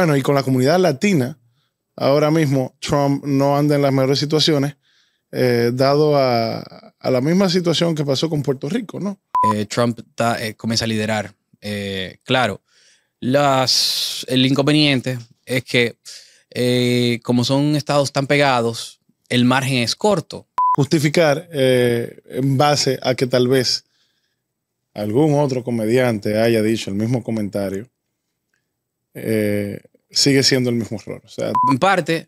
Bueno, y con la comunidad latina, ahora mismo Trump no anda en las mejores situaciones, eh, dado a, la misma situación que pasó con Puerto Rico, ¿no? Eh, Trump eh, comienza a liderar. claro, las, el inconveniente es que como son estados tan pegados, el margen es corto. Justificar en base a que tal vez algún otro comediante haya dicho el mismo comentario, eh, Sigue siendo el mismo error. en parte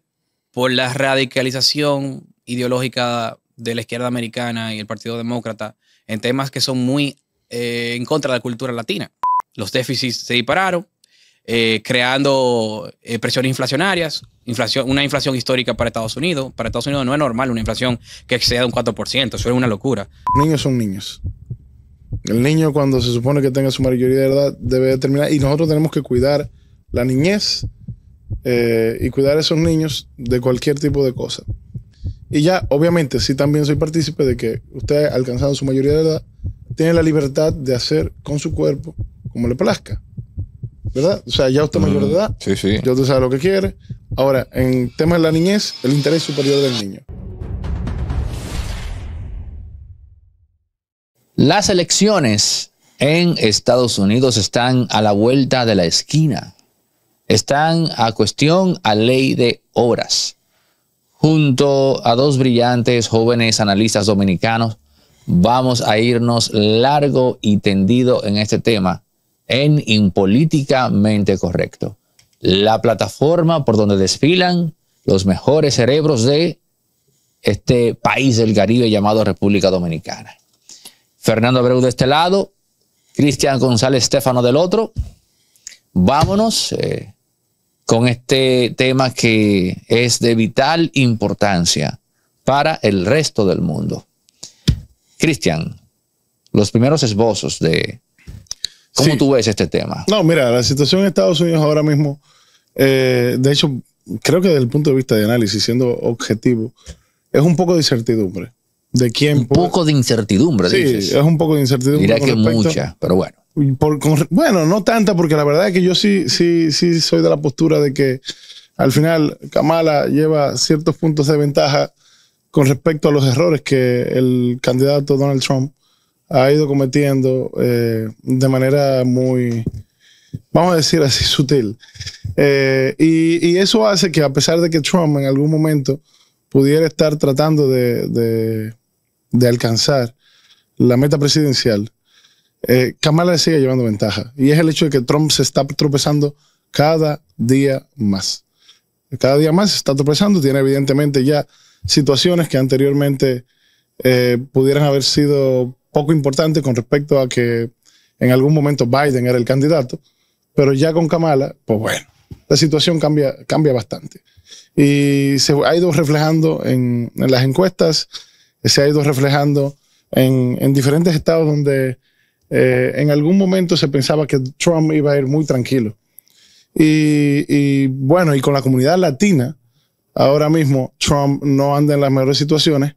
por la radicalización ideológica de la izquierda americana y el Partido Demócrata en temas que son muy eh, en contra de la cultura latina. Los déficits se dispararon, eh, creando eh, presiones inflacionarias, inflación, una inflación histórica para Estados Unidos. Para Estados Unidos no es normal una inflación que exceda un 4%, eso es una locura. Niños son niños. El niño cuando se supone que tenga su mayoría de edad debe determinar y nosotros tenemos que cuidar la niñez eh, y cuidar a esos niños de cualquier tipo de cosa. Y ya, obviamente, sí también soy partícipe de que usted, alcanzando su mayoría de edad, tiene la libertad de hacer con su cuerpo como le plazca. ¿Verdad? O sea, ya usted mayor de edad. Sí, sí. Ya usted sabe lo que quiere. Ahora, en temas de la niñez, el interés superior del niño. Las elecciones en Estados Unidos están a la vuelta de la esquina están a cuestión a ley de obras. Junto a dos brillantes jóvenes analistas dominicanos, vamos a irnos largo y tendido en este tema en Impolíticamente Correcto, la plataforma por donde desfilan los mejores cerebros de este país del Caribe llamado República Dominicana. Fernando Abreu de este lado, Cristian González Estefano del otro. Vámonos, eh, con este tema que es de vital importancia para el resto del mundo. Cristian, los primeros esbozos de cómo tú ves este tema. No, mira, la situación en Estados Unidos ahora mismo, eh, de hecho, creo que desde el punto de vista de análisis, siendo objetivo, es un poco de incertidumbre. ¿De quién? Un poco de incertidumbre, sí, Es un poco de incertidumbre. Diría que mucha, pero bueno bueno, no tanta, porque la verdad es que yo sí, sí, sí soy de la postura de que al final Kamala lleva ciertos puntos de ventaja con respecto a los errores que el candidato Donald Trump ha ido cometiendo eh, de manera muy, vamos a decir así, sutil. Eh, y, eso hace que a pesar de que Trump en algún momento pudiera estar tratando de alcanzar la meta presidencial, eh, Kamala sigue llevando ventaja. Y es el hecho de que Trump se está tropezando cada día más. Cada día más se está tropezando. Tiene evidentemente ya situaciones que anteriormente eh, pudieran haber sido poco importantes con respecto a que en algún momento Biden era el candidato. Pero ya con Kamala, pues bueno, la situación cambia, cambia bastante. Y se ha ido reflejando en, las encuestas, se ha ido reflejando en diferentes estados donde eh, en algún momento se pensaba que Trump iba a ir muy tranquilo. Y, bueno, y con la comunidad latina, ahora mismo Trump no anda en las mejores situaciones,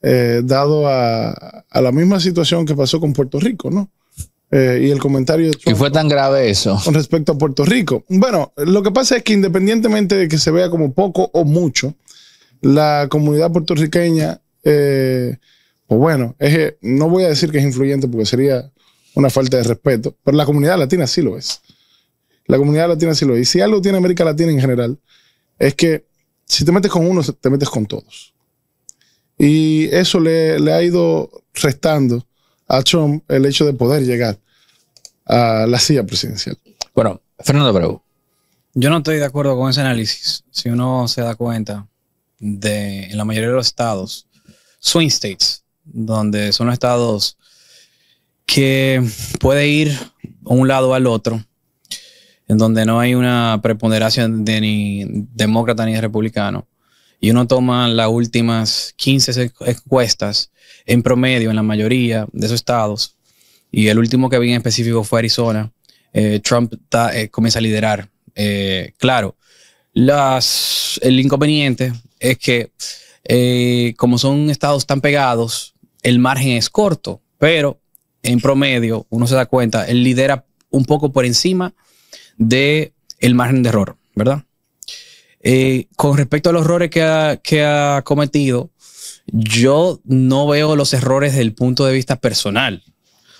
eh, dado a, la misma situación que pasó con Puerto Rico, ¿no? Eh, y el comentario. De y fue tan grave eso. Con respecto a Puerto Rico. Bueno, lo que pasa es que independientemente de que se vea como poco o mucho, la comunidad puertorriqueña, pues bueno, es, no voy a decir que es influyente porque sería una falta de respeto, pero la comunidad latina sí lo es. La comunidad latina sí lo es. Y si algo tiene América Latina en general, es que si te metes con uno, te metes con todos. Y eso le, ha ido restando a Trump el hecho de poder llegar a la silla presidencial. Bueno, Fernando Bravo. Yo no estoy de acuerdo con ese análisis. Si uno se da cuenta de en la mayoría de los estados, swing states, donde son los estados que puede ir de un lado al otro, en donde no hay una preponderancia de ni demócrata ni republicano, y uno toma las últimas 15 encuestas en promedio en la mayoría de esos estados, y el último que vi en específico fue Arizona, eh, Trump eh, comienza a liderar. Eh, claro, el inconveniente es que como son estados tan pegados, el margen es corto, pero en promedio, uno se da cuenta, él lidera un poco por encima del el margen de error, ¿verdad? Eh, con respecto a los errores que ha, cometido, yo no veo los errores desde el punto de vista personal.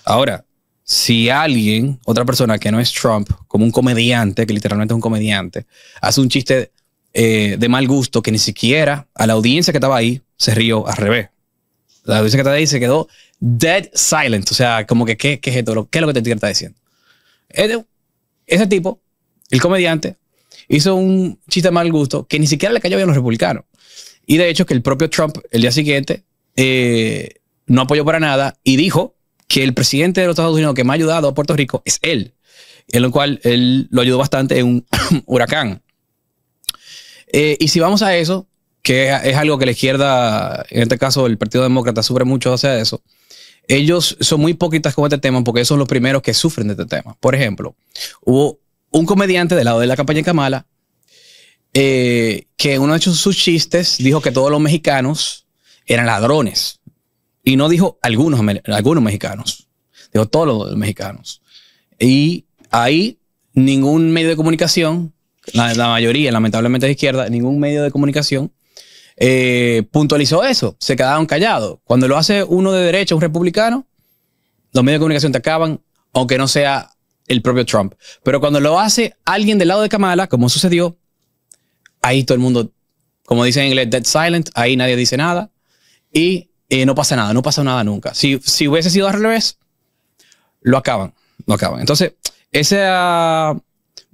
Ahora, si alguien, otra persona que no es Trump, como un comediante, que literalmente es un comediante, hace un chiste eh, de mal gusto que ni siquiera a la audiencia que estaba ahí se rió al revés. La audiencia que está ahí se quedó dead silent. O sea, como que, ¿qué, qué es esto? ¿Qué es lo que te está diciendo? Ese, tipo, el comediante, hizo un chiste de mal gusto que ni siquiera le cayó bien a los republicanos. Y de hecho que el propio Trump el día siguiente eh, no apoyó para nada y dijo que el presidente de los Estados Unidos que me ha ayudado a Puerto Rico es él, en lo cual él lo ayudó bastante en un huracán. Eh, y si vamos a eso, que es, algo que la izquierda, en este caso el Partido Demócrata, sufre mucho hacia eso. Ellos son muy poquitas con este tema porque son los primeros que sufren de este tema. Por ejemplo, hubo un comediante del lado de la campaña de Kamala eh, que uno de sus chistes dijo que todos los mexicanos eran ladrones. Y no dijo algunos, algunos mexicanos. Dijo todos los mexicanos. Y ahí ningún medio de comunicación, la, la mayoría lamentablemente de izquierda, ningún medio de comunicación eh, puntualizó eso, se quedaron callados. Cuando lo hace uno de derecha, un republicano, los medios de comunicación te acaban, aunque no sea el propio Trump. Pero cuando lo hace alguien del lado de Kamala, como sucedió, ahí todo el mundo, como dicen en inglés, dead silent, ahí nadie dice nada y eh, no pasa nada, no pasa nada nunca. Si, si hubiese sido al revés, lo acaban, lo acaban. Entonces, esa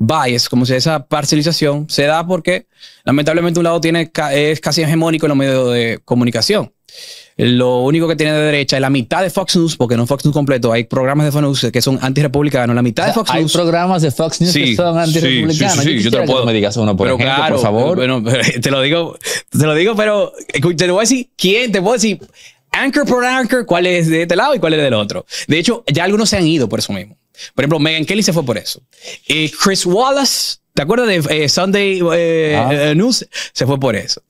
bias, como sea esa parcialización, se da porque lamentablemente un lado tiene, es casi hegemónico en los medios de comunicación. Lo único que tiene de derecha es la mitad de Fox News, porque no es Fox News completo. Hay programas de Fox News que son antirepublicanos. La mitad de Fox News. Hay programas de Fox News que son antirepublicanos. Sí, yo, te lo puedo. me uno por, pero claro, por favor. te lo digo, te lo digo, pero te lo voy a decir quién, te puedo decir anchor por anchor, cuál es de este lado y cuál es del otro. De hecho, ya algunos se han ido por eso mismo. Por ejemplo, Megan Kelly se fue por eso. Chris Wallace, ¿te acuerdas de eh, Sunday eh, ah. eh, News? Se fue por eso.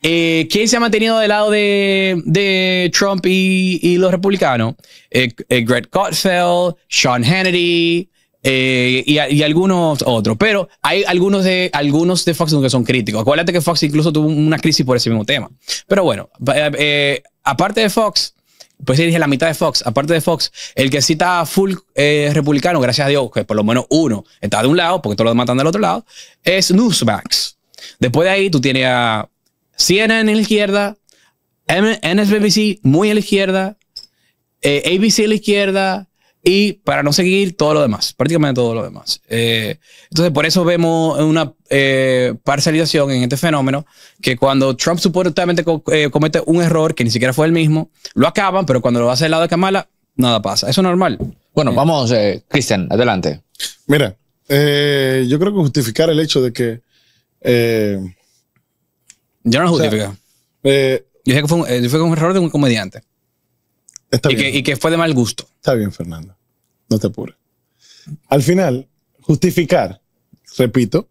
¿Quién se ha mantenido del lado de, Trump y, los republicanos? Greg Gottfeld, Sean Hannity. y, algunos otros. Pero hay algunos de, algunos de Fox que son críticos. Acuérdate que Fox incluso tuvo una crisis por ese mismo tema. Pero bueno, aparte de Fox, pues sí, dije la mitad de Fox. Aparte de Fox, el que cita está full eh, republicano, gracias a Dios, que por lo menos uno está de un lado, porque todos los matan del otro lado, es Newsmax. Después de ahí, tú tienes a CNN en la izquierda, NSBBC muy a la izquierda, ABC eh, a la izquierda, y para no seguir todo lo demás, prácticamente todo lo demás. Eh, entonces, por eso vemos una eh, parcialización en este fenómeno, que cuando Trump supuestamente eh, comete un error que ni siquiera fue el mismo, lo acaban, pero cuando lo hace el lado de Kamala, nada pasa. Eso es normal. Bueno, vamos, Cristian, adelante. Mira, yo creo que justificar el hecho de que... yo no lo justifico. yo dije que fue un, error de un comediante. y que fue de mal gusto. Está bien, Fernando. No te apures. Al final, justificar, repito,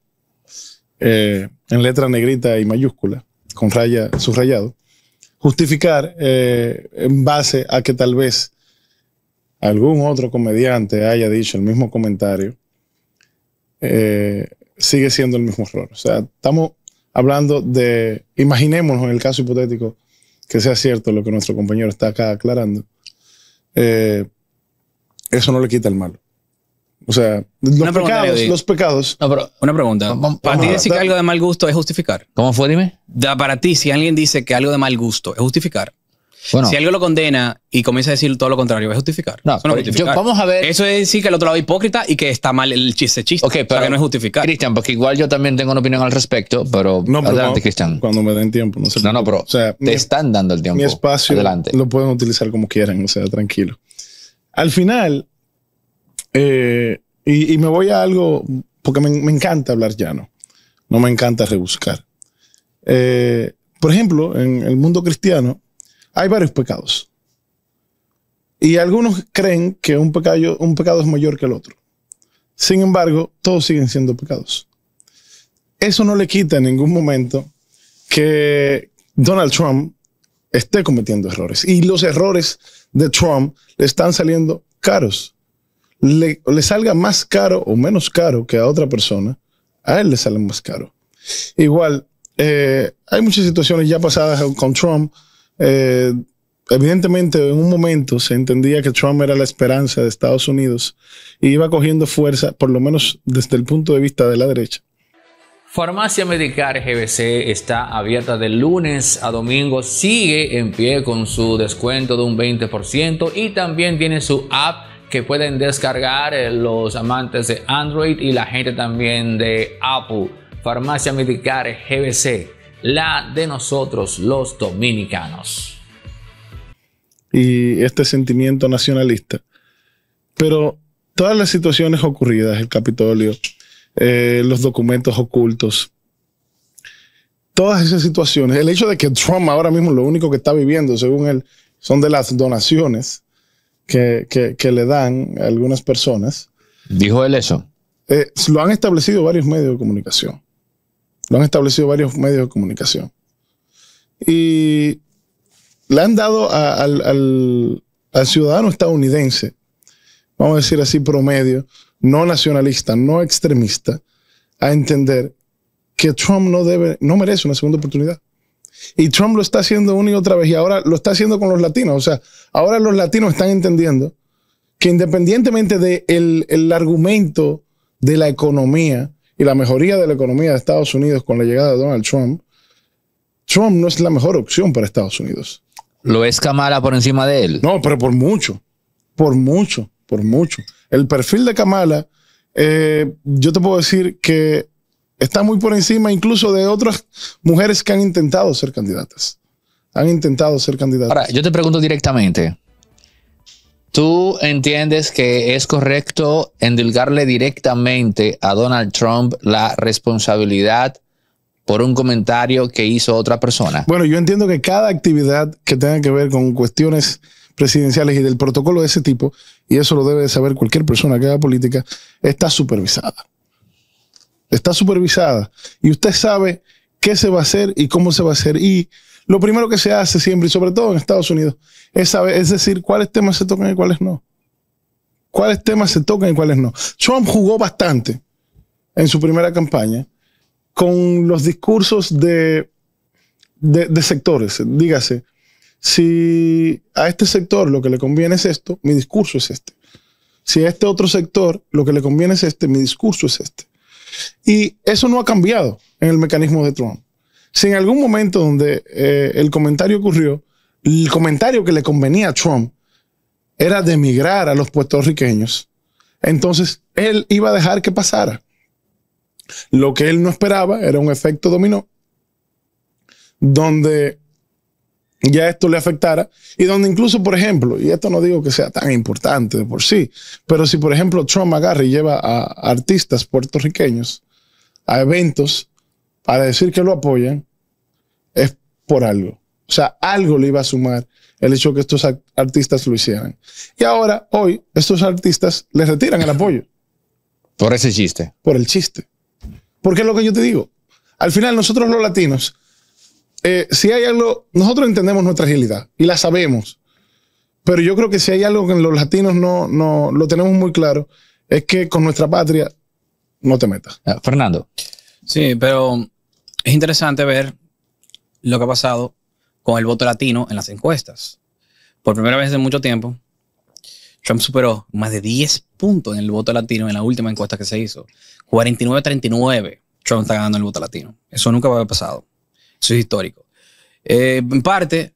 eh, en letra negrita y mayúscula, con raya subrayado, justificar eh, en base a que tal vez algún otro comediante haya dicho el mismo comentario, eh, sigue siendo el mismo error. O sea, estamos hablando de, imaginémonos en el caso hipotético que sea cierto lo que nuestro compañero está acá aclarando, eso no le quita el mal. O sea, los pecados, una pregunta. para ti decir que algo de mal gusto es justificar. ¿Cómo fue, dime? para ti, si alguien dice que algo de mal gusto es justificar. Si alguien lo condena y comienza a decir todo lo contrario, es justificar. No, no vamos a ver. Eso es decir que el otro lado es hipócrita y que está mal el chiste chiste. Okay, pero que no es justificar. Cristian, porque igual yo también tengo una opinión al respecto, pero no, adelante, Cristian. Cuando me den tiempo, no sé. No, no, pero te están dando el tiempo. Mi espacio adelante. lo pueden utilizar como quieran, o sea, tranquilo. Al final, eh, y, me voy a algo, porque me, encanta hablar llano, no me encanta rebuscar. Eh, por ejemplo, en el mundo cristiano hay varios pecados. Y algunos creen que un pecado es mayor que el otro. Sin embargo, todos siguen siendo pecados. Eso no le quita en ningún momento que Donald Trump esté cometiendo errores. Y los errores de Trump le están saliendo caros. Le, salga más caro o menos caro que a otra persona, a él le salen más caro. Igual, eh, hay muchas situaciones ya pasadas con Trump. Eh, evidentemente, en un momento se entendía que Trump era la esperanza de Estados Unidos y iba cogiendo fuerza, por lo menos desde el punto de vista de la derecha. Farmacia Medicar GBC está abierta de lunes a domingo, sigue en pie con su descuento de un 20% y también tiene su app que pueden descargar eh, los amantes de Android y la gente también de Apple. Farmacia Medicar GBC, la de nosotros los dominicanos. Y este sentimiento nacionalista. Pero todas las situaciones ocurridas, el Capitolio, eh, los documentos ocultos. Todas esas situaciones, el hecho de que Trump ahora mismo lo único que está viviendo, según él, son de las donaciones que, le dan algunas personas. ¿Dijo él eso? Eh, lo han establecido varios medios de comunicación. Lo han establecido varios medios de comunicación. Y le han dado al, al ciudadano estadounidense, vamos a decir así, promedio, no nacionalista, no extremista, a entender que Trump no debe, no merece una segunda oportunidad. Y Trump lo está haciendo una y otra vez y ahora lo está haciendo con los latinos. O sea, ahora los latinos están entendiendo que independientemente del de el, argumento de la economía y la mejoría de la economía de Estados Unidos con la llegada de Donald Trump, Trump no es la mejor opción para Estados Unidos. ¿Lo es Kamala por encima de él? No, pero por mucho, por mucho, por mucho. El perfil de Kamala, eh, yo te puedo decir que está muy por encima incluso de otras mujeres que han intentado ser candidatas. Han intentado ser candidatas. Ahora, yo te pregunto directamente. ¿Tú entiendes que es correcto endilgarle directamente a Donald Trump la responsabilidad por un comentario que hizo otra persona? Bueno, yo entiendo que cada actividad que tenga que ver con cuestiones presidenciales y del protocolo de ese tipo, y eso lo debe de saber cualquier persona que haga política, está supervisada. Está supervisada. Y usted sabe qué se va a hacer y cómo se va a hacer. Y lo primero que se hace siempre, y sobre todo en Estados Unidos, es saber, es decir, cuáles temas se tocan y cuáles no. Cuáles temas se tocan y cuáles no. Trump jugó bastante en su primera campaña con los discursos de, de, de sectores. Dígase, si a este sector lo que le conviene es esto, mi discurso es este. Si a este otro sector lo que le conviene es este, mi discurso es este. Y eso no ha cambiado en el mecanismo de Trump. Si en algún momento donde eh, el comentario ocurrió, el comentario que le convenía a Trump era de emigrar a los puertorriqueños, entonces él iba a dejar que pasara. Lo que él no esperaba era un efecto dominó, donde ya esto le afectara y donde incluso, por ejemplo, y esto no digo que sea tan importante de por sí, pero si por ejemplo Trump agarra y lleva a artistas puertorriqueños a eventos para decir que lo apoyan, es por algo. O sea, algo le iba a sumar el hecho que estos artistas lo hicieran. Y ahora, hoy, estos artistas les retiran el apoyo. Por ese chiste. Por el chiste. Porque es lo que yo te digo. Al final, nosotros los latinos eh, si hay algo, nosotros entendemos nuestra agilidad y la sabemos, pero yo creo que si hay algo que los latinos no, no lo tenemos muy claro, es que con nuestra patria no te metas. Ah, Fernando. Sí, pero es interesante ver lo que ha pasado con el voto latino en las encuestas. Por primera vez en mucho tiempo, Trump superó más de 10 puntos en el voto latino en la última encuesta que se hizo. 49-39 Trump está ganando el voto latino. Eso nunca haber pasado. Eso histórico. Eh, en parte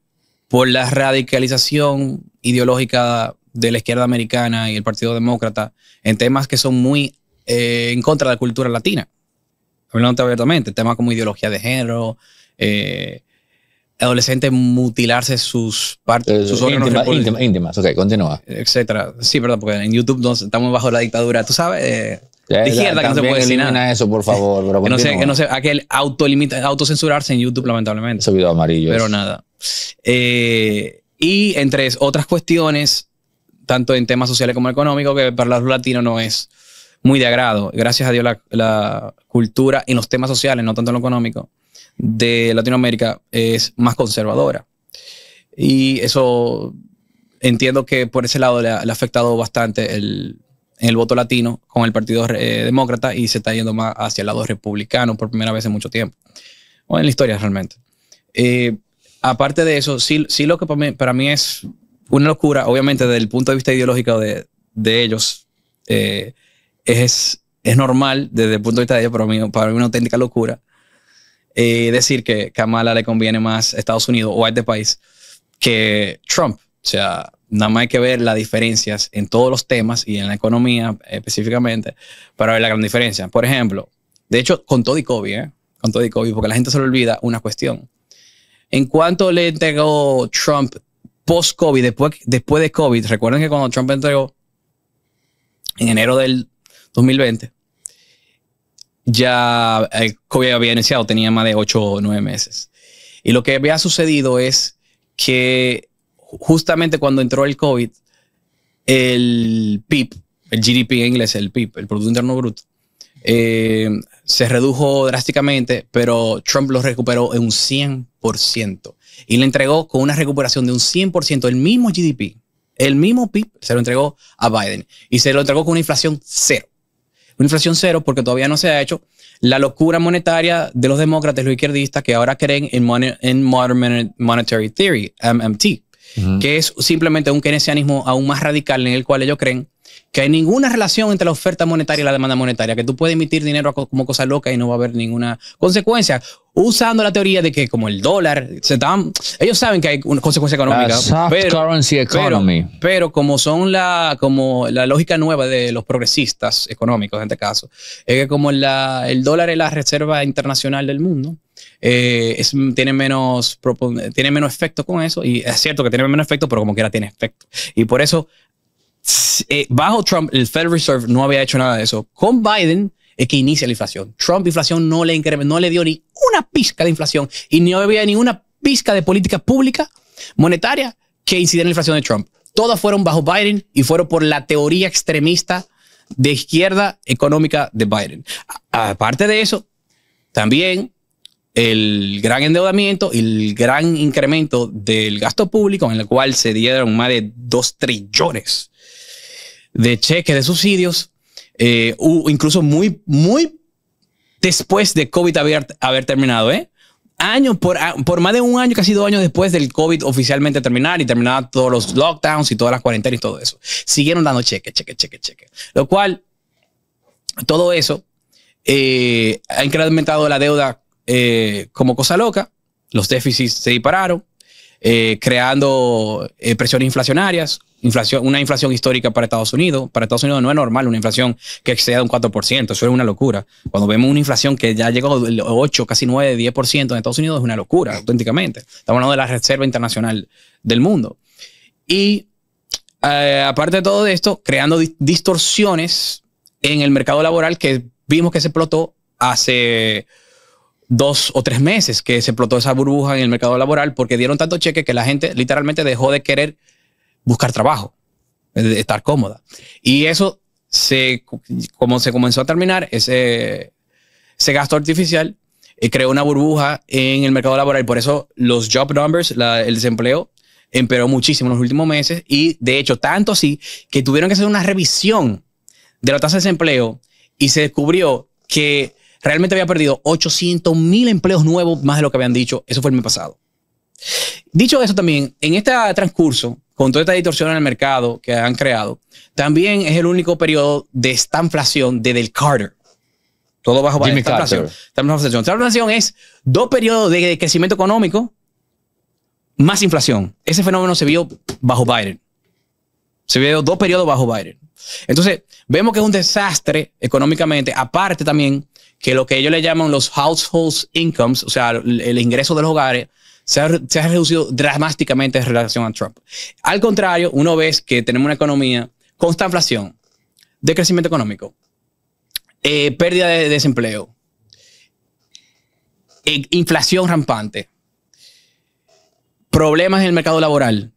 por la radicalización ideológica de la izquierda americana y el Partido Demócrata en temas que son muy eh, en contra de la cultura latina. Hablando abiertamente, temas como ideología de género, eh, adolescentes mutilarse sus partes, sus órganos íntimas. Ok, continúa. Etcétera. Sí, verdad, porque en YouTube estamos bajo la dictadura, tú sabes, de izquierda que no se puede decir nada. eso, por favor. Pero que, no sé, que no se, a autocensurarse en YouTube, lamentablemente. video amarillo. Pero nada. Eh, y entre otras cuestiones, tanto en temas sociales como económicos, que para los latinos no es muy de agrado. Gracias a Dios la, cultura y los temas sociales, no tanto en lo económico, de Latinoamérica es más conservadora. Y eso entiendo que por ese lado le ha afectado bastante el el voto latino con el Partido eh, Demócrata y se está yendo más hacia el lado republicano por primera vez en mucho tiempo, o en la historia realmente. Eh, aparte de eso, sí, sí lo que para mí, es una locura, obviamente desde el punto de vista ideológico de, de ellos, eh, es, es normal desde el punto de vista de ellos, pero para mí, para mí una auténtica locura decir que Kamala le conviene más a Estados Unidos o a este país que Trump. O sea, nada más hay que ver las diferencias en todos los temas y en la economía específicamente para ver la gran diferencia. Por ejemplo, de hecho, con todo y COVID, ¿eh? con todo y COVID, porque la gente se le olvida una cuestión. En cuanto le entregó Trump post-COVID, después, después de COVID, recuerden que cuando Trump entregó en enero del 2020, ya el COVID había iniciado, tenía más de 8 o 9 meses. Y lo que había sucedido es que justamente cuando entró el COVID, el PIB, el GDP en inglés, el PIB, el Producto Interno Bruto, eh, se redujo drásticamente, pero Trump lo recuperó en un 100% y le entregó con una recuperación de un 100% el mismo GDP, el mismo PIB, se lo entregó a Biden y se lo entregó con una inflación cero. Una inflación cero porque todavía no se ha hecho la locura monetaria de los demócratas, los izquierdistas que ahora creen en, en Modern Monetary Theory, MMT que es simplemente un keynesianismo aún más radical en el cual ellos creen que hay ninguna relación entre la oferta monetaria y la demanda monetaria, que tú puedes emitir dinero como cosa loca y no va a haber ninguna consecuencia, usando la teoría de que como el dólar, se están ellos saben que hay una consecuencia económica. pero, como son la, como la lógica nueva de los progresistas económicos en este caso, es que como el dólar es la reserva internacional del mundo, eh, es, tiene, menos, tiene menos efecto con eso. Y es cierto que tiene menos efecto, pero como quiera tiene efecto. Y por eso, eh, bajo Trump, el Federal Reserve no había hecho nada de eso. Con Biden es que inicia la inflación. Trump inflación no le, no le dio ni una pizca de inflación y no había ninguna pizca de política pública monetaria que incidiera en la inflación de Trump. Todas fueron bajo Biden y fueron por la teoría extremista de izquierda económica de Biden. Aparte de eso, también el gran endeudamiento y el gran incremento del gasto público en el cual se dieron más de 2 trillones de cheques de subsidios, eh, incluso muy, muy después de COVID haber, haber terminado, ¿eh? Años, por, por más de un año, casi dos años después del COVID oficialmente terminar y terminar todos los lockdowns y todas las cuarentenas y todo eso. Siguieron dando cheques, cheques, cheques, cheques. Lo cual, todo eso eh, ha incrementado la deuda eh, como cosa loca, los déficits se dispararon, eh, creando eh, presiones inflacionarias, inflación, una inflación histórica para Estados Unidos. Para Estados Unidos no es normal una inflación que exceda un 4%, eso es una locura. Cuando vemos una inflación que ya llegó al 8, casi 9, 10% en Estados Unidos es una locura, auténticamente. Estamos hablando de la Reserva Internacional del mundo. Y aparte de todo esto, creando distorsiones en el mercado laboral que vimos que se explotó hace dos o tres meses que se explotó esa burbuja en el mercado laboral porque dieron tanto cheque que la gente literalmente dejó de querer buscar trabajo, de estar cómoda. Y eso, se, como se comenzó a terminar, ese, gasto artificial y eh, creó una burbuja en el mercado laboral. Por eso los job numbers, el desempleo, empeoró muchísimo en los últimos meses y de hecho tanto así que tuvieron que hacer una revisión de la tasa de desempleo y se descubrió que Realmente había perdido 800 mil empleos nuevos, más de lo que habían dicho. Eso fue el mes pasado. Dicho eso también, en este transcurso, con toda esta distorsión en el mercado que han creado, también es el único periodo de esta inflación desde el Carter. Todo bajo Biden. inflación. Estanflación. inflación es dos periodos de crecimiento económico más inflación. Ese fenómeno se vio bajo Biden. Se vio dos periodos bajo Biden. Entonces, vemos que es un desastre económicamente. Aparte también que lo que ellos le llaman los household incomes, o sea, el, ingreso de los hogares, se ha, reducido dramáticamente en relación a Trump. Al contrario, uno ve que tenemos una economía con inflación, decrecimiento económico, eh, pérdida de desempleo, eh, inflación rampante, problemas en el mercado laboral,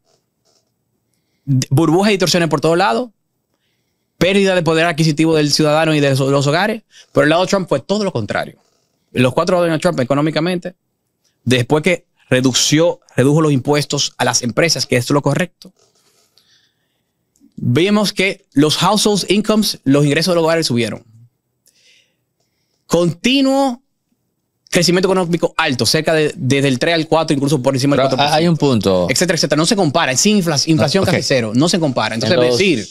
burbujas y distorsiones por todos lados, pérdida de poder adquisitivo del ciudadano y de los hogares. Por el lado Trump fue todo lo contrario. Los cuatro de Trump económicamente, después que redujo los impuestos a las empresas, que es lo correcto, vimos que los household incomes, los ingresos de los hogares subieron. Continuo crecimiento económico alto, cerca de, desde el 3 al 4, incluso por encima del 4%. Ah, hay un punto. Etcétera, etcétera. No se compara. Es ah, inflación casi cero. No se compara. Entonces, decir.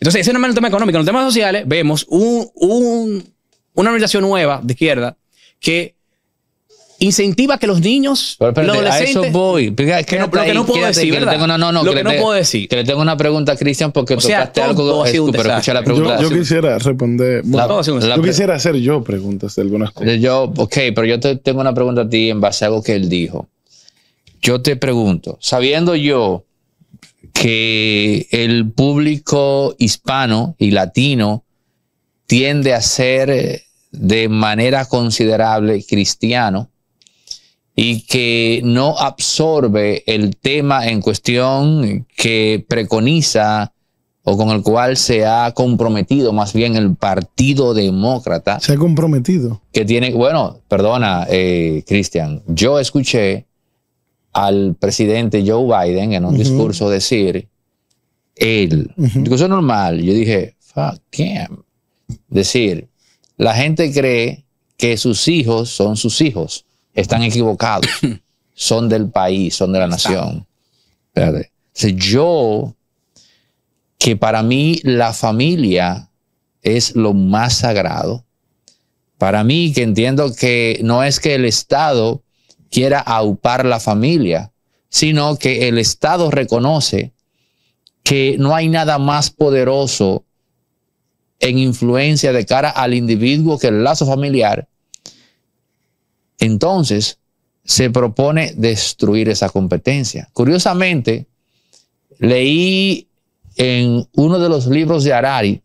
Entonces, ese no es el tema económico. En los temas sociales, vemos un, un, una organización nueva de izquierda que incentiva que los niños, pero, A eso voy. que no, lo que no puedo decir, lo que, no puedo decir. Que le tengo una pregunta a Cristian porque o sea, algo. la pregunta. Yo, quisiera responder. yo quisiera hacer yo preguntas de algunas cosas. Yo, ok, pero yo tengo una pregunta a ti en base a algo que él dijo. Yo te pregunto, sabiendo yo que el público hispano y latino tiende a ser de manera considerable cristiano, y que no absorbe el tema en cuestión que preconiza o con el cual se ha comprometido más bien el Partido Demócrata. Se ha comprometido. Que tiene, bueno, perdona, eh, Cristian, yo escuché al presidente Joe Biden en un discurso decir, él, discurso normal, yo dije, fuck, Decir, la gente cree que sus hijos son sus hijos están equivocados, son del país, son de la nación. Yo, que para mí la familia es lo más sagrado, para mí que entiendo que no es que el Estado quiera aupar la familia, sino que el Estado reconoce que no hay nada más poderoso en influencia de cara al individuo que el lazo familiar entonces, se propone destruir esa competencia. Curiosamente, leí en uno de los libros de Harari,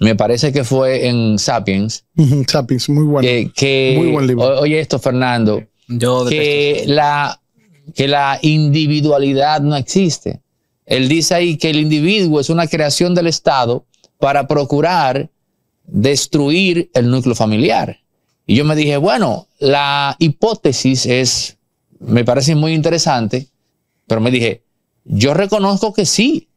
me parece que fue en Sapiens. Sapiens, muy bueno. Oye esto, Fernando. que la, que la individualidad no existe. Él dice ahí que el individuo es una creación del Estado para procurar destruir el núcleo familiar. Y yo me dije, bueno, la hipótesis es, me parece muy interesante, pero me dije, yo reconozco que sí,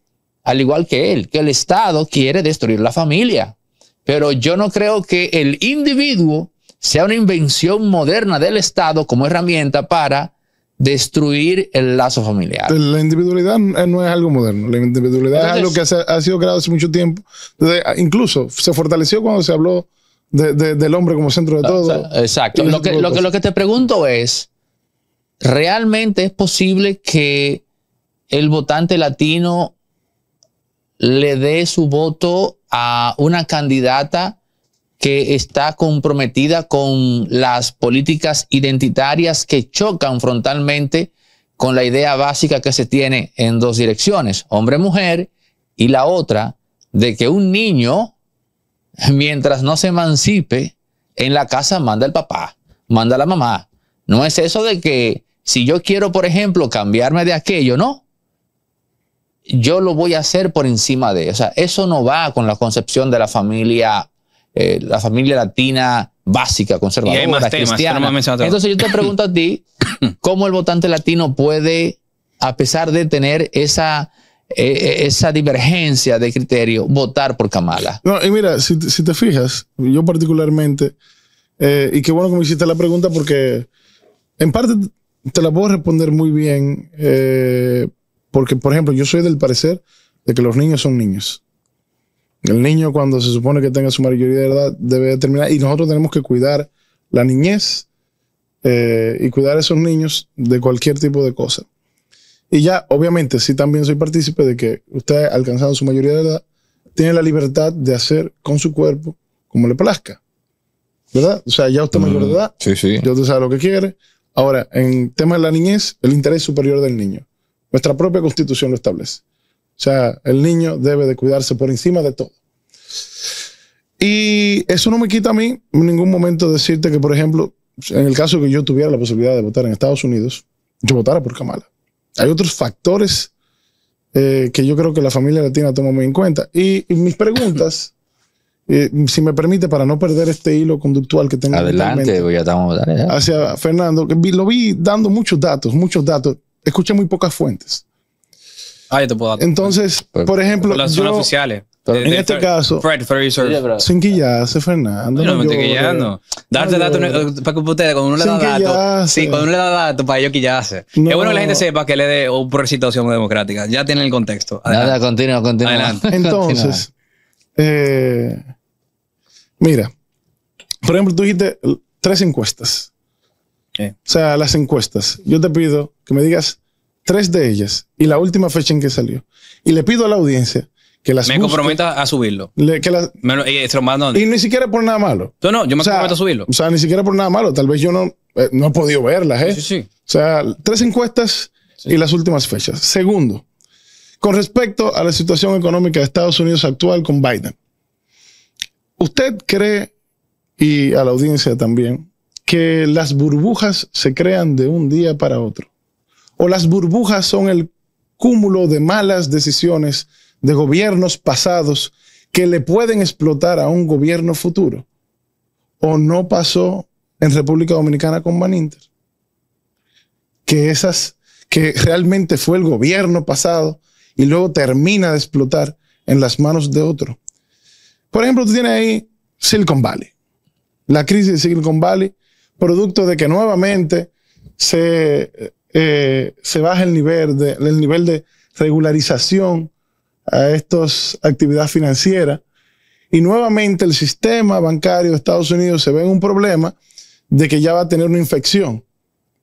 al igual que él, que el Estado quiere destruir la familia, pero yo no creo que el individuo sea una invención moderna del Estado como herramienta para destruir el lazo familiar. La individualidad eh, no es algo moderno, la individualidad es algo que ha, sido creado hace mucho tiempo, incluso se fortaleció cuando se habló del hombre como centro de ah, todo. Exacto. lo, que, lo que te pregunto es, ¿realmente es posible que el votante latino le dé su voto a una candidata que está comprometida con las políticas identitarias que chocan frontalmente con la idea básica que se tiene en dos direcciones, hombre-mujer, y la otra, de que un niño mientras no se emancipe, en la casa manda el papá, manda la mamá. No es eso de que si yo quiero, por ejemplo, cambiarme de aquello, no. Yo lo voy a hacer por encima de. O sea, eso no va con la concepción de la familia, eh, la familia latina básica, conservadora, y cristiana. Entonces yo te pregunto a ti, ¿cómo el votante latino puede, a pesar de tener esa eh, eh, esa divergencia de criterio, votar por Kamala. No, y mira, si, te fijas, yo particularmente, eh, y qué bueno que me hiciste la pregunta porque en parte te la puedo responder muy bien, porque por ejemplo, yo soy del parecer de que los niños son niños. El niño cuando se supone que tenga su mayoría de edad debe determinar y nosotros tenemos que cuidar la niñez y cuidar a esos niños de cualquier tipo de cosa. Y ya, obviamente, sí también soy partícipe de que usted, alcanzado su mayoría de edad, tiene la libertad de hacer con su cuerpo como le plazca. ¿Verdad? O sea, ya usted mayor de mm, edad. Sí, sí. sabe lo que quiere. Ahora, en tema de la niñez, el interés superior del niño. Nuestra propia constitución lo establece. O sea, el niño debe de cuidarse por encima de todo. Y eso no me quita a mí en ningún momento decirte que, por ejemplo, en el caso que yo tuviera la posibilidad de votar en Estados Unidos, yo votara por Kamala hay otros factores eh, que yo creo que la familia latina toma muy en cuenta. Y, mis preguntas, eh, si me permite, para no perder este hilo conductual que tengo. Adelante, ya estamos. Hacia Fernando, lo vi dando muchos datos, muchos datos. Escuché muy pocas fuentes. Ah, yo te puedo dar. Entonces, por, ejemplo. Las son oficiales en este, este caso, Fred, Fred sin quillarse, Fernando. no, no me estoy quillando. Darte datos para que ustedes, cuando uno le da datos. Sí, cuando uno le da datos para ellos ya hace Es bueno que la gente sepa que le dé un situación democrática. Ya tiene el contexto. Adelante. Nada, continúa, continúa. Adelante. Entonces, eh, mira, por ejemplo, tú dijiste tres encuestas. Eh. O sea, las encuestas. Yo te pido que me digas tres de ellas y la última fecha en que salió. Y le pido a la audiencia las me comprometa a subirlo. y, ni siquiera por nada malo. No, no, yo me comprometo a subirlo. O sea, ni siquiera por nada malo. Tal vez yo no, eh, no he podido verlas. ¿eh? Sí, sí, O sea, tres encuestas y las últimas fechas. Segundo, con respecto a la situación económica de Estados Unidos actual con Biden. ¿Usted cree, y a la audiencia también, que las burbujas se crean de un día para otro? ¿O las burbujas son el cúmulo de malas decisiones? de gobiernos pasados que le pueden explotar a un gobierno futuro. O no pasó en República Dominicana con Baninter. Que esas, que realmente fue el gobierno pasado y luego termina de explotar en las manos de otro. Por ejemplo, tú tienes ahí Silicon Valley. La crisis de Silicon Valley, producto de que nuevamente se, eh, se baja el nivel, el nivel de regularización a estas actividades financieras. Y nuevamente el sistema bancario de Estados Unidos se ve en un problema de que ya va a tener una infección. O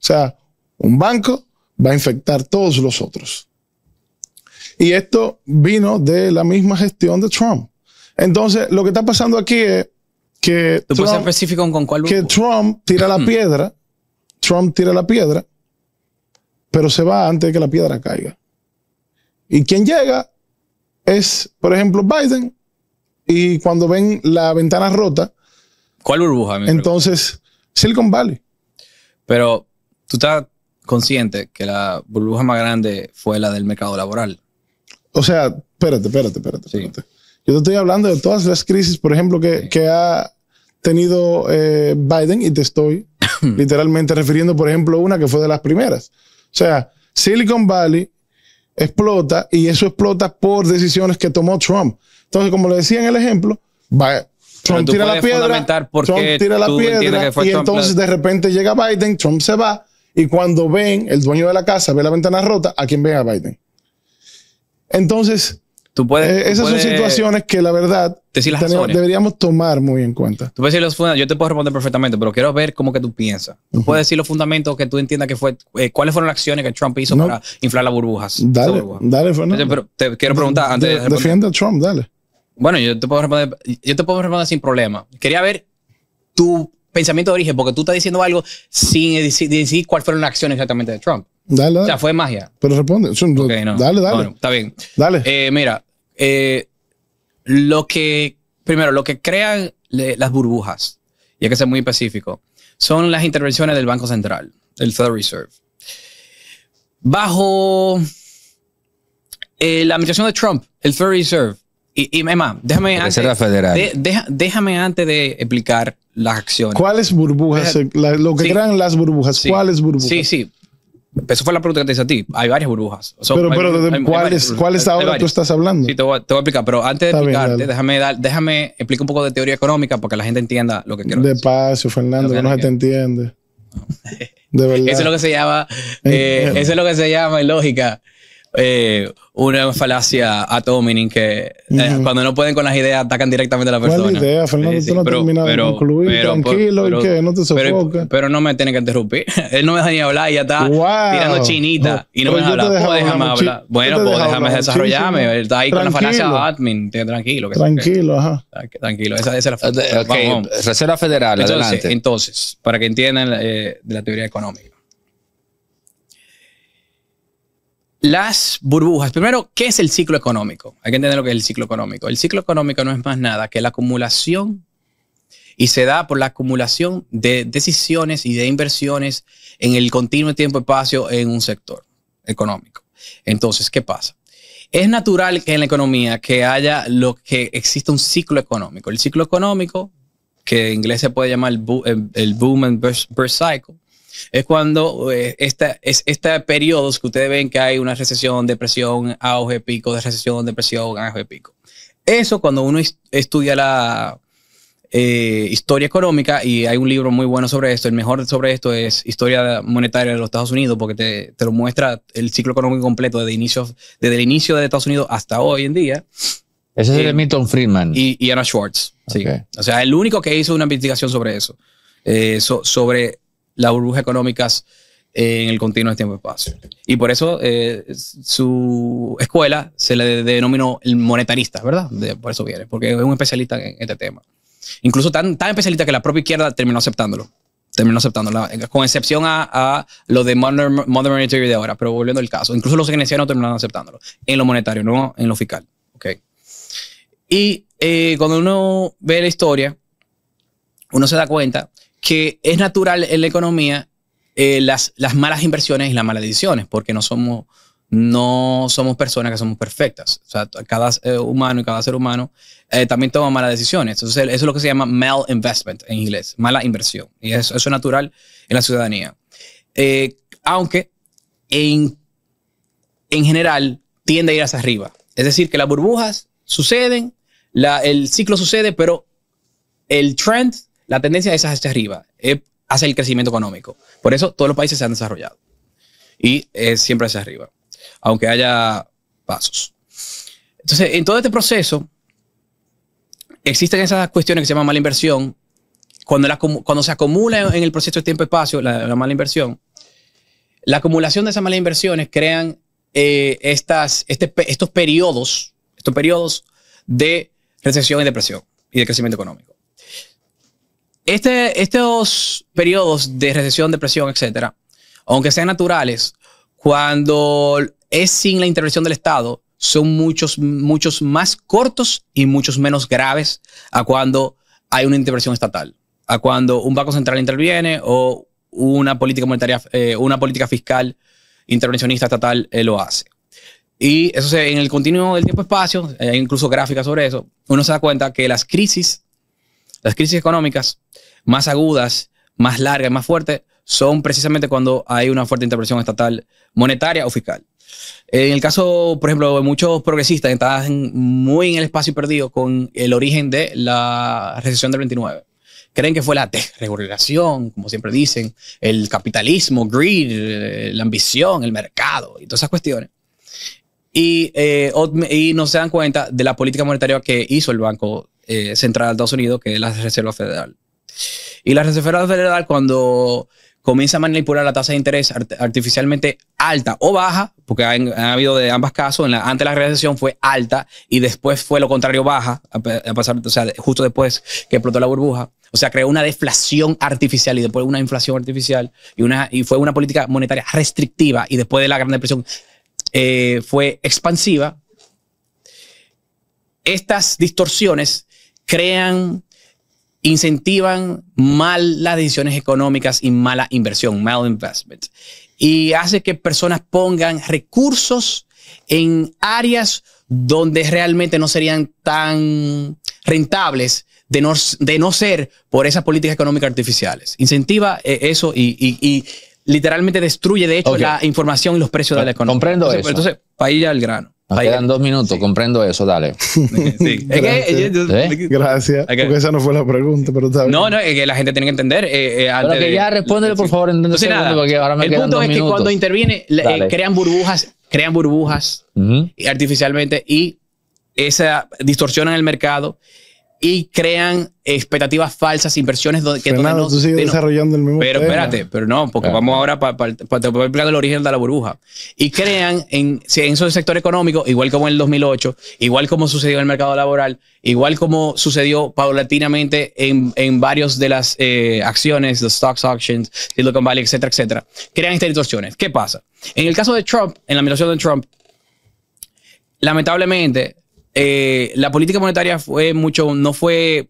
sea, un banco va a infectar todos los otros. Y esto vino de la misma gestión de Trump. Entonces, lo que está pasando aquí es que, Trump, específico con cuál que Trump tira la piedra, Trump tira la piedra, pero se va antes de que la piedra caiga. Y quien llega es, por ejemplo, Biden, y cuando ven la ventana rota. ¿Cuál burbuja? Entonces, Silicon Valley. Pero tú estás consciente que la burbuja más grande fue la del mercado laboral. O sea, espérate, espérate, espérate. Yo te estoy hablando de todas las crisis, por ejemplo, que, que ha tenido eh, Biden y te estoy literalmente refiriendo, por ejemplo, una que fue de las primeras. O sea, Silicon Valley explota y eso explota por decisiones que tomó Trump. Entonces, como le decía en el ejemplo, Trump tira, la piedra, Trump tira la piedra, y entonces de repente llega Biden, Trump se va y cuando ven, el dueño de la casa ve la ventana rota, ¿a quién ve a Biden? Entonces, eh, esas son situaciones que la verdad deberíamos tomar muy en cuenta. yo te puedo responder perfectamente, pero quiero ver cómo que tú piensas. Tú puedes decir los fundamentos que tú entiendas que fue, eh, cuáles fueron las acciones que Trump hizo para inflar las burbujas. Dale, dale, Fernando. Este, pero te quiero preguntar antes Defiende a Trump, dale. Bueno, yo te puedo responder, yo te puedo responder sin problema. Quería ver tu pensamiento de origen, porque tú estás diciendo algo sin decir cuáles fueron las acciones exactamente de Trump. Dale, O sea, fue magia. Pero responde. Dale, dale. Bueno, está bien. Dale. Eh, mira, eh, lo que, primero, lo que crean las burbujas, y hay que ser muy específico, son las intervenciones del Banco Central, El Federal Reserve. Bajo eh, la administración de Trump, el Federal Reserve, y, y déjame antes, federal. De, déjame antes de explicar las acciones. ¿Cuáles burbujas? lo que crean las burbujas, ¿cuáles burbujas? Sí, sí. Eso fue la pregunta que te hice a ti. Hay varias burbujas. pero, hay, pero ¿cuál es ahora tú estás hablando? Sí, te voy, a, explicar. Pero antes de explicarte, déjame, dar, déjame explicar un poco de teoría económica para que la gente entienda lo que quiero decir. De paso, Fernando, que no se te entiende. De verdad. Eso es lo que se llama, eh, eso es lo que se llama en lógica eh, una falacia a todo que eh, cuando no pueden con las ideas atacan directamente a la persona. idea, Fernando? tú no pero, pero, de concluir, tranquilo, No te sofocas. Pero, no me tiene que interrumpir. Él no me deja ni hablar y ya está tirando chinita y no me pues deja pues hablar. hablar. Bueno, pues déjame desarrollarme. está ahí con la falacia admin. Tranquilo. tranquilo, ajá. Tranquilo, esa, es la Reserva Federal, entonces, adelante. Entonces, para que entiendan eh, de la teoría económica. Las burbujas. Primero, ¿qué es el ciclo económico? Hay que entender lo que es el ciclo económico. El ciclo económico no es más nada que la acumulación y se da por la acumulación de decisiones y de inversiones en el continuo tiempo-espacio en un sector económico. Entonces, ¿qué pasa? Es natural que en la economía que haya lo que existe un ciclo económico. El ciclo económico, que en inglés se puede llamar el, boom and burst, cycle, es cuando eh, esta, es, este periodos que ustedes ven que hay una recesión, depresión, auge, pico, de recesión, depresión, auge, pico. Eso cuando uno estudia la eh, historia económica, y hay un libro muy bueno sobre esto, el mejor sobre esto es Historia Monetaria de los Estados Unidos, porque te, lo muestra el ciclo económico completo desde, inicios desde el inicio de Estados Unidos hasta hoy en día. Ese es el de eh, Milton Friedman. Y, Anna Schwartz. Sí. O sea, el único que hizo una investigación sobre eso. sobre las burbujas económicas eh, en el continuo de tiempo y espacio. Y por eso eh, su escuela se le denominó el monetarista, ¿verdad? por eso viene, porque es un especialista en este tema. Incluso tan, tan especialista que la propia izquierda terminó aceptándolo. Terminó aceptándolo, con excepción a, a lo de modern, Monetary de ahora, pero volviendo al caso. Incluso los keynesianos terminaron aceptándolo en lo monetario, no en lo fiscal. Okay. Y eh, cuando uno ve la historia, uno se da cuenta que es natural en la economía eh, las, las malas inversiones y las malas decisiones, porque no somos, no somos personas que somos perfectas. O sea, cada eh, humano y cada ser humano eh, también toma malas decisiones. Entonces, eso es lo que se llama mal investment en inglés, mala inversión. Y eso, eso es natural en la ciudadanía. aunque en, en general tiende a ir hacia arriba. Es decir, que las burbujas suceden, la, el ciclo sucede, pero el trend la tendencia es hacia arriba, es hacia el crecimiento económico. Por eso todos los países se han desarrollado. Y es siempre hacia arriba, aunque haya pasos. Entonces, en todo este proceso, existen esas cuestiones que se llaman mala inversión. Cuando, cuando se acumula en el proceso de tiempo-espacio la, mala inversión, la acumulación de esas malas inversiones crean eh, estas, este estos periodos, estos periodos de recesión y depresión y de crecimiento económico. Este, estos periodos de recesión, depresión, etcétera, aunque sean naturales, cuando es sin la intervención del Estado, son muchos, muchos más cortos y muchos menos graves a cuando hay una intervención estatal, a cuando un banco central interviene o una política monetaria, eh, una política fiscal intervencionista estatal eh, lo hace. Y eso se, en el continuo del tiempo-espacio, eh, hay incluso gráficas sobre eso, uno se da cuenta que las crisis las crisis económicas más agudas, más largas, más fuertes, son precisamente cuando hay una fuerte intervención estatal monetaria o fiscal. En el caso, por ejemplo, de muchos progresistas están muy en el espacio perdido con el origen de la recesión del 29. Creen que fue la desregulación, como siempre dicen, el capitalismo, greed, eh, la ambición, el mercado y todas esas cuestiones. Y, eh, y no se dan cuenta de la política monetaria que hizo el Banco eh, central de Estados Unidos, que es la Reserva Federal. Y la Reserva Federal, cuando comienza a manipular la tasa de interés artificialmente alta o baja, porque han, habido de ambas casos, en la, antes la recesión fue alta y después fue lo contrario baja, a, sea, justo después que explotó la burbuja. O sea, creó una deflación artificial y después una inflación artificial y, una, y fue una política monetaria restrictiva y después de la Gran Depresión eh, fue expansiva. Estas distorsiones crean, incentivan mal las decisiones económicas y mala inversión, mal investment. Y hace que personas pongan recursos en áreas donde realmente no serían tan rentables de no, de no ser por esas políticas económicas artificiales. Incentiva eh, eso y, literalmente destruye, de hecho, la información y los precios de la economía. Comprendo entonces, eso. Entonces, para al grano. Nos quedan dos minutos, comprendo eso, dale. Gracias. Porque esa no fue la pregunta, pero está No, no, es que la gente tiene que entender. Eh, eh, antes que ya respóndele, por favor, No sé nada, porque ahora me El punto es que cuando interviene, eh, crean burbujas, crean burbujas artificialmente y esa distorsionan el mercado y crean expectativas falsas, inversiones que Fernando, no, tú sigues desarrollando el mismo Pero espérate, pero no, porque vamos ahora para el origen de la burbuja. Y crean en, en su sector económico, igual como en el 2008, igual como sucedió en el mercado laboral, igual como sucedió paulatinamente en, en varios de las eh, acciones, los stocks auctions, Silicon Valley, etcétera, etcétera. Crean estas distorsiones. ¿Qué pasa? En el caso de Trump, en la administración de Trump, lamentablemente eh, la política monetaria fue mucho, no fue,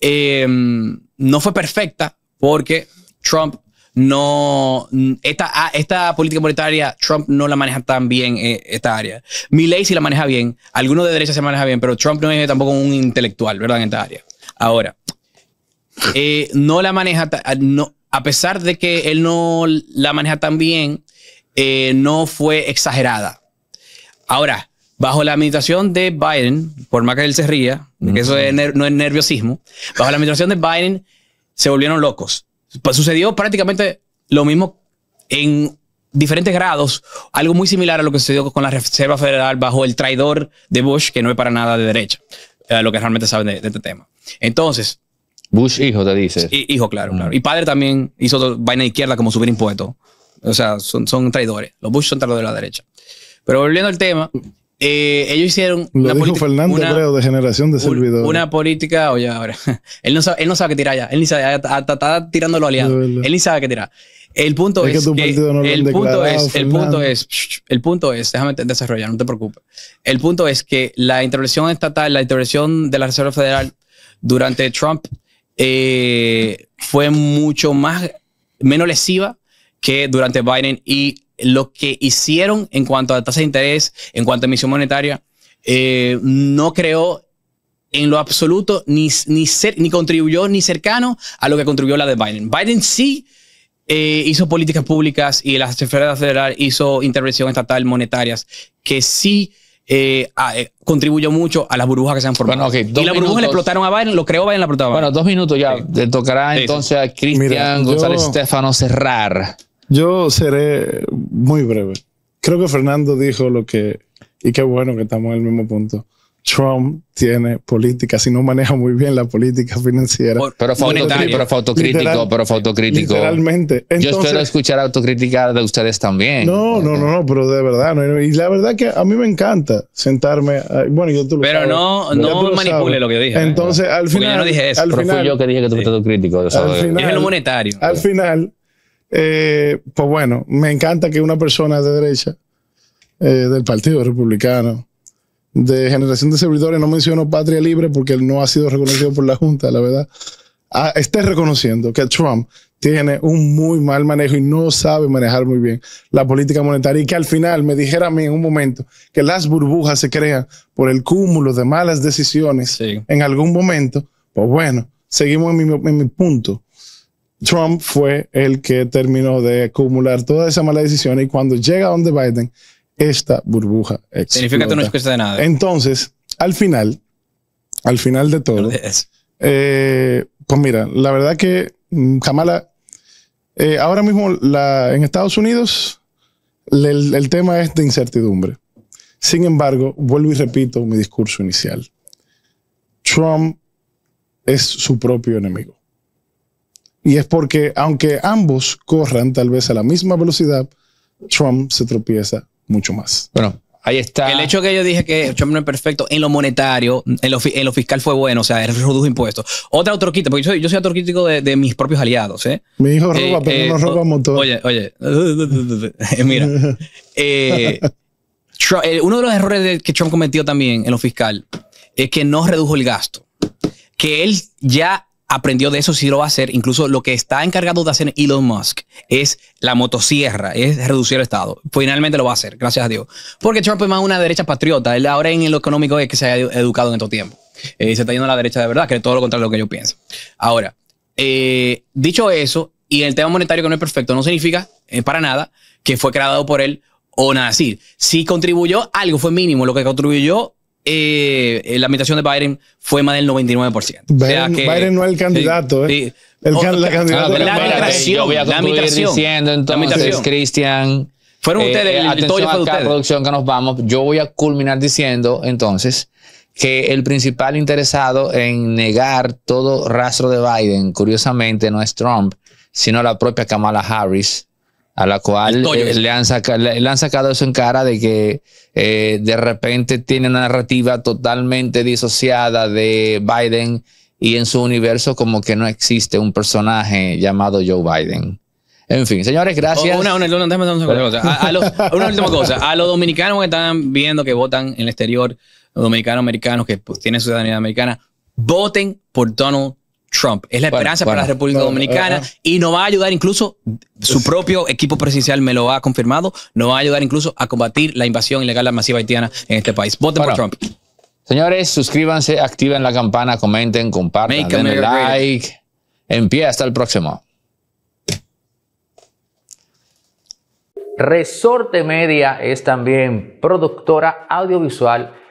eh, no fue perfecta porque Trump no, esta, ah, esta política monetaria, Trump no la maneja tan bien eh, esta área. Milley sí la maneja bien, algunos de derecha se maneja bien, pero Trump no es tampoco un intelectual, ¿verdad? En esta área. Ahora, no la maneja, ah, no, a pesar de que él no la maneja tan bien, no fue exagerada. Ahora, bajo la administración de Biden, por más que él se ría, que eso no es nerviosismo, bajo la administración de Biden se volvieron locos. Sucedió prácticamente lo mismo en diferentes grados, algo muy similar a lo que sucedió con la Reserva Federal bajo el traidor de Bush, que no es para nada de derecha, eh, lo que realmente saben de, de este tema. Entonces, Bush hijo, te dice Hijo, claro, claro. Mm. Y padre también hizo vaina izquierda como subir impuestos. O sea, son, son traidores. Los Bush son traidores de la derecha. Pero volviendo al tema, eh, ellos hicieron. una de generación de servidores. Una política, oye, ahora. él, no sabe, él no sabe qué tirar ya. Él ni sabe, está tirando los aliados. Él ni sabe qué tirar. El punto es, el punto es, el punto es, el punto es, déjame desarrollar, no te preocupes. El punto es que la intervención estatal, la intervención de la Reserva Federal durante Trump eh, fue mucho más menos lesiva que durante Biden y lo que hicieron en cuanto a tasa de interés, en cuanto a emisión monetaria, eh, no creó en lo absoluto ni, ni, ni contribuyó ni cercano a lo que contribuyó la de Biden. Biden sí eh, hizo políticas públicas y la Secretaría Federal hizo intervención estatal monetarias que sí eh, contribuyó mucho a las burbujas que se han formado. y las burbujas le explotaron a Biden, lo creó Biden, la explotaba. Bueno, dos minutos ya. le tocará entonces a Cristian González Estefano cerrar. Yo seré muy breve. Creo que Fernando dijo lo que, y qué bueno que estamos en el mismo punto. Trump tiene política, si no maneja muy bien la política financiera. Pero fue, pero autocrítico, pero fue autocrítico. Literalmente. Yo espero escuchar autocrítica de ustedes también. No, no, no, no, pero de verdad. y la verdad que a mí me encanta sentarme. bueno, yo tú lo Pero no, no manipule lo que dije. ¿eh? Entonces, al final. no dije eso. Al final, fui yo que dije que tú fuiste Es monetario. Al final, eh, pues bueno, me encanta que una persona de derecha, eh, del Partido Republicano, de generación de servidores, no menciono Patria Libre porque él no ha sido reconocido por la Junta, la verdad, ah, esté reconociendo que Trump tiene un muy mal manejo y no sabe manejar muy bien la política monetaria y que al final me dijera a mí en un momento que las burbujas se crean por el cúmulo de malas decisiones en algún momento, pues bueno, seguimos en mi punto Trump fue el que terminó de acumular toda esa mala decisión y cuando llega donde Biden, esta burbuja explota. Significa que no escuchas de nada. Entonces, al final, al final de todo, eh, pues mira, la verdad que mm, Kamala, eh, ahora mismo la, en Estados Unidos, el tema es de incertidumbre. Sin embargo, vuelvo y repito mi discurso inicial. Trump es su propio enemigo. Y es porque aunque ambos corran tal vez a la misma velocidad, Trump se tropieza mucho más. Bueno, ahí está. El hecho que yo dije que Trump no es perfecto en lo monetario, en lo, fiscal fue bueno, o sea, redujo impuestos. Otra autorquita, porque yo soy, yo soy de, mis propios aliados. ¿eh? Mi hijo eh, roba, pero eh, no roba un Oye, oye, mira. uno de los errores que Trump cometió también en lo fiscal es que no redujo el gasto. Que él ya aprendió de eso, sí lo va a hacer. Incluso lo que está encargado de hacer Elon Musk es la motosierra, es reducir el Estado. Finalmente lo va a hacer, gracias a Dios. Porque Trump es más una derecha patriota. Él ahora en lo económico es que se ha educado en estos tiempos. Eh, se está yendo a la derecha de verdad, que es todo lo contrario de lo que yo pienso. Ahora, eh, dicho eso, y el tema monetario que no es perfecto, no significa eh, para nada que fue creado por él o nada así. Si contribuyó algo, fue mínimo. Lo que contribuyó eh, la invitación de Biden fue más del 99%. Biden, Biden no es el candidato, ¿eh? la candidata la migración. la entonces, Cristian. Fueron eh, ustedes, el, atención producción, que nos vamos. Yo voy a culminar diciendo entonces que el principal interesado en negar todo rastro de Biden, curiosamente, no es Trump, sino la propia Kamala Harris, a la cual eh, le, han le, han sacado eso en cara de que eh, de repente tiene una narrativa totalmente disociada de Biden y en su universo como que no existe un personaje llamado Joe Biden. En fin, señores, gracias. Oh, una, una, última cosa. A los dominicanos que están viendo que votan en el exterior, los dominicanos americanos que pues, tienen ciudadanía americana, voten por Donald Trump. Es la esperanza para la República Dominicana y nos va a ayudar incluso, su propio equipo presidencial me lo ha confirmado, No va a ayudar incluso a combatir la invasión ilegal masiva haitiana en este país. Voten por Trump. Señores, suscríbanse, activen la campana, comenten, compartan, denle like. En pie, hasta el próximo. Resorte Media es también productora audiovisual